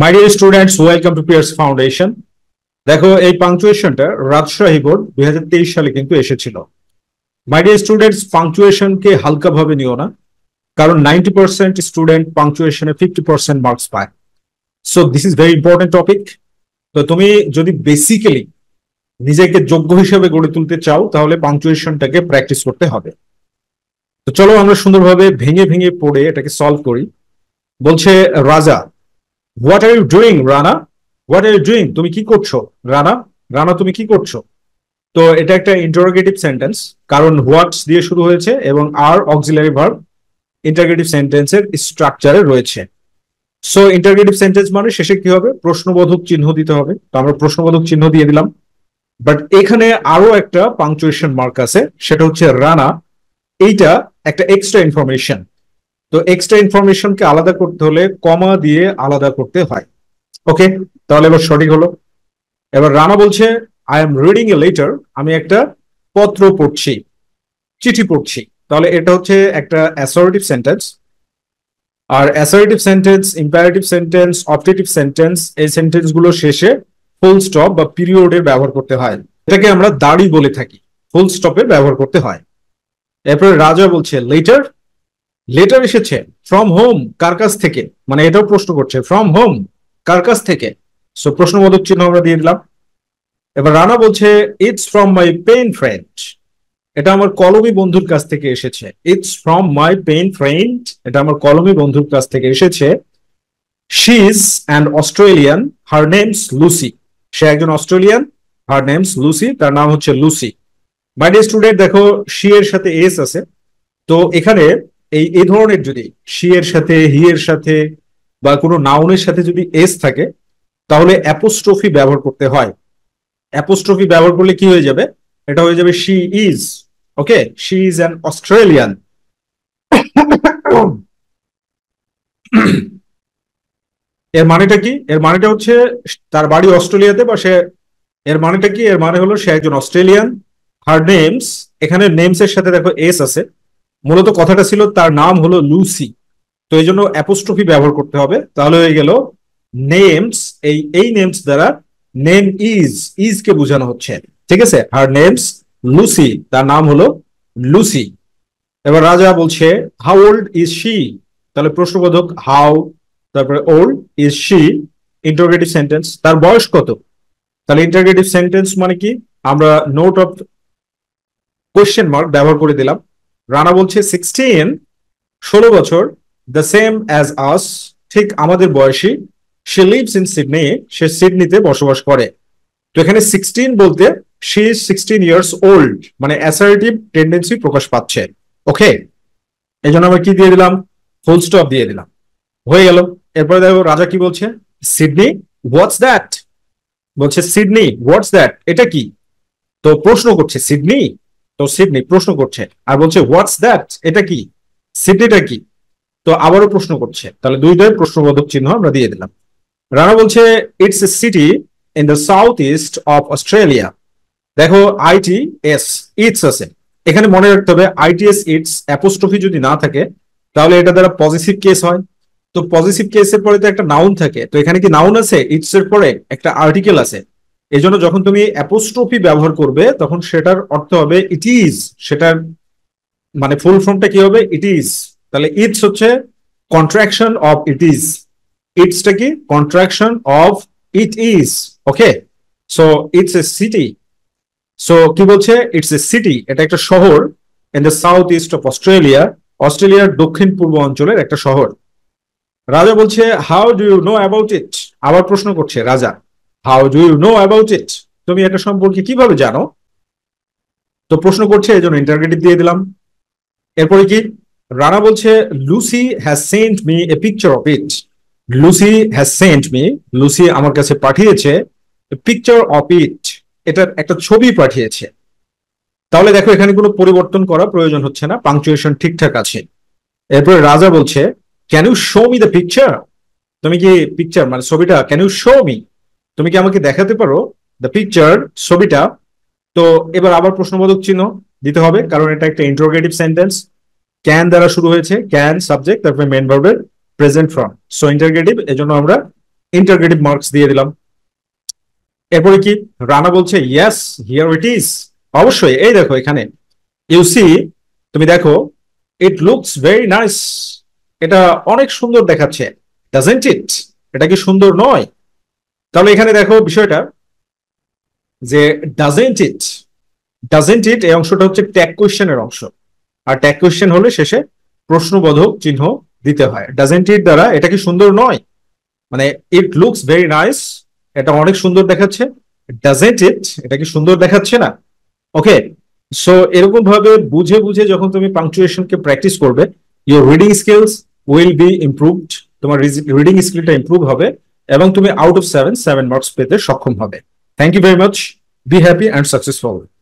my dear students welcome to Pierce foundation দেখো এই পাংচুয়েশনটা Rajshahi board দুই সালে কিন্তু এসেছিল মাই ডিয়ার স্টুডেন্টস পাংচুয়েশনকে হালকাভাবে নিও না কারণ নাইনটি পার্সেন্ট স্টুডেন্ট পাংচুয়েশনে ফিফটি পার্সেন্ট মার্কস পায় so this is very important topic তো তুমি যদি বেসিক্যালি নিজেকে যোগ্য হিসেবে গড়ে তুলতে চাও তাহলে পাংচুয়েশনটাকে প্র্যাকটিস করতে হবে তো চলো আমরা সুন্দরভাবে ভেঙে ভেঙে পড়ে এটাকে সলভ করি বলছে Raja what are you doing Rana what are you doing তুমি কি করছো রানা রানা তুমি কি করছো তো এটা একটা ইন্টারোগেটিভ সেন্টেন্স কারণ হোয়াটস দিয়ে শুরু হয়েছে এবং আর অক্সিলারি ভার্ব ইন্টারগেটিভ সেন্টেন্সের স্ট্রাকচারে রয়েছে সো ইন্টারগেটিভ সেন্টেন্স মানে শেষে কি হবে প্রশ্নবোধক চিহ্ন দিতে হবে তো আমরা প্রশ্নবোধক চিহ্ন দিয়ে দিলাম বাট এখানে আরো একটা পাংচুয়েশন মার্ক আছে সেটা হচ্ছে রানা এইটা একটা এক্সট্রা ইনফরমেশন তো এক্সট্রা ইনফরমেশনকে আলাদা করতে হলে কমা দিয়ে আলাদা করতে হয় ওকে তাহলে এবার সঠিক হলো এবার রানা বলছে I am reading a letter আমি একটা পত্র পড়ছি চিঠি পড়ছি তাহলে এটা হচ্ছে একটা অ্যাসর্টিভ সেন্টেন্স আর assertive sentence imperative sentence optative sentence এই সেন্টেন্সগুলো শেষে ফুল স্টপ বা পিরিয়ডের ব্যবহার করতে হয় এটাকে আমরা দাড়ি বলে থাকি ফুল স্টপের ব্যবহার করতে হয় এরপরে রাজা বলছে লেটার লেটার এসেছে ফ্রম হোম কার কাছ থেকে মানে এটাও প্রশ্ন করছে ফ্রম হোম কার কাছ থেকে সো প্রশ্নবোধক চিহ্ন আমরা দিয়ে দিলাম এবার রানা বলছে it's from my pen friend এটা আমার কলমি বন্ধুর কাছ থেকে এসেছে it's from my pen friend এটা আমার কলমি বন্ধুর কাছ থেকে এসেছে she is an Australian her name's Lucy সে একজন অস্ট্রেলিয়ান হার নেমস লুসি তার নাম হচ্ছে লুসি মাই ডে স্টুডেন্ট দেখো শি এর সাথে এস আছে তো এখানে এই এই ধরনের যদি শি এর সাথে হি এর সাথে বা কোনো নাউনের সাথে যদি এস থাকে তাহলে অ্যাপোস্ট্রফি ব্যবহার করতে হয় অ্যাপোস্ট্রফি ব্যবহার করলে কি হয়ে যাবে এটা হয়ে যাবে she is okay she is an Australian এর মানেটা কি এর মানেটা হচ্ছে তার বাড়ি অস্ট্রেলিয়াতে বা সে এর মানেটা কি এর মানে হলো সে একজন অস্ট্রেলিয়ান হার নেমস এখানে নেমস এর সাথে দেখো এস আছে মূলত কথাটা ছিল তার নাম হলো লুসি তো এই জন্য অ্যাপোস্ট্রফি ব্যবহার করতে হবে তাহলে হয়ে গেল নেমস এই এই নেমস দ্বারা নেম ইজ ইজ কে বোঝানো হচ্ছে ঠিক আছে হার নেমস লুসি তার নাম হলো লুসি এবার রাজা বলছে হাউ ওল্ড ইজ শি তাহলে প্রশ্নবোধক হাউ তারপরে old is she interrogative sentence তার বয়স কত তাহলে ইন্টারগ্রেটিভ সেন্টেন্স মানে কি আমরা নোট অফ কোয়েশ্চেন মার্ক ব্যবহার করে দিলাম রানা বলছে সিক্সটিন ষোলো বছর দ্য সেম অ্যাজ আস ঠিক আমাদের বয়সী সে লিভস ইন সিডনি সে সিডনিতে বসবাস করে তো এখানে সিক্সটিন বলতে সে সিক্সটিন ইয়ার্স ওল্ড মানে অ্যাসারেটিভ টেন্ডেন্সি প্রকাশ পাচ্ছে ওকে এই জন্য আমরা কি দিয়ে দিলাম ফুল স্টপ দিয়ে দিলাম হয়ে গেল এরপরে দেখো রাজা কি বলছে সিডনি হোয়াটস দ্যাট বলছে সিডনি হোয়াটস দ্যাট এটা কি তো প্রশ্ন করছে সিডনি তো সিডনি প্রশ্ন করছে আর বলছে হোয়াটস দ্যাট এটা কি সিডনিটা কি তো আবারও প্রশ্ন করছে তাহলে দুইটাই প্রশ্নবোধক চিহ্ন আমরা দিয়ে দিলাম রানা বলছে it's a city in the south east of Australia দেখো আইটি এস ইটস আছে এখানে মনে রাখতে হবে আইটিএস ইটস অ্যাপোস্ট্রফি যদি না থাকে তাহলে এটা দ্বারা পজিটিভ কেস হয় তো পজিটিভ কেসের পরে তো একটা নাউন থাকে তো এখানে কি নাউন আছে ইটস এর পরে একটা আর্টিকেল আছে এই জন্য যখন তুমি অ্যাপোস্ট্রফি ব্যবহার করবে তখন সেটার অর্থ হবে ইট ইজ সেটার মানে ফুল ফর্মটা কি হবে ইট ইজ তাহলে ইটস হচ্ছে কন্ট্রাকশন অফ ইট ইজ ইটসটা কি contraction of it is okay so it's a city so কি বলছে ইটস এ সিটি এটা একটা শহর in the south east of Australia অস্ট্রেলিয়ার দক্ষিণ পূর্ব অঞ্চলের একটা শহর রাজা বলছে how do you know about it আবার প্রশ্ন করছে Raja how do you know about it তুমি এটা সম্পর্কে কিভাবে জানো তো প্রশ্ন করছে এই জন্য ইন্টারগ্রেটিভ দিয়ে দিলাম এরপরে কি রানা বলছে Lucy has sent me a picture of it Lucy has sent me Lucy আমার কাছে পাঠিয়েছে পিকচার অফ ইট এটার একটা ছবি পাঠিয়েছে তাহলে দেখো এখানে কোনো পরিবর্তন করা প্রয়োজন হচ্ছে না পাংচুয়েশন ঠিকঠাক আছে এরপরে রাজা বলছে can you show me the picture তুমি কি পিকচার মানে ছবিটা ক্যান ইউ শো মি তুমি কি আমাকে দেখাতে পারো দ্য পিকচার ছবিটা তো এবার আবার প্রশ্নবোধক চিহ্ন দিতে হবে কারণ এটা একটা ইন্টারোগেটিভ সেন্টেন্স ক্যান দ্বারা শুরু হয়েছে ক্যান সাবজেক্ট তারপরে মেন ভার্বের প্রেজেন্ট ফর্ম সো ইন্টারগেটিভ এজন্য আমরা ইন্টারগেটিভ মার্কস দিয়ে দিলাম এরপরে কি রানা বলছে ইয়াস হিয়ার ইট ইজ অবশ্যই এই দেখো এখানে ইউ সি তুমি দেখো ইট লুকস ভেরি নাইস এটা অনেক সুন্দর দেখাচ্ছে ডাজেন্ট ইট এটা কি সুন্দর নয় তাহলে এখানে দেখো বিষয়টা যে ডাজেন্ট ইট ডাজেন্ট ইট এই অংশটা হচ্ছে ট্যাগ কোয়েশ্চেনের অংশ আর ট্যাগ কোয়েশ্চেন হলে শেষে প্রশ্নবোধক চিহ্ন দিতে হয় ডাজেন্ট ইট দ্বারা এটা কি সুন্দর নয় মানে ইট লুকস ভেরি নাইস এটা অনেক সুন্দর দেখাচ্ছে ডাজেন্ট ইট এটা কি সুন্দর দেখাচ্ছে না ওকে সো এরকম ভাবে বুঝে বুঝে যখন তুমি পাংচুয়েশনকে প্র্যাকটিস করবে your reading skills will be improved তোমার রিডিং স্কিলটা ইম্প্রুভ হবে এবং তুমি out of seven seven marks পেতে সক্ষম হবে thank you very much be happy and successful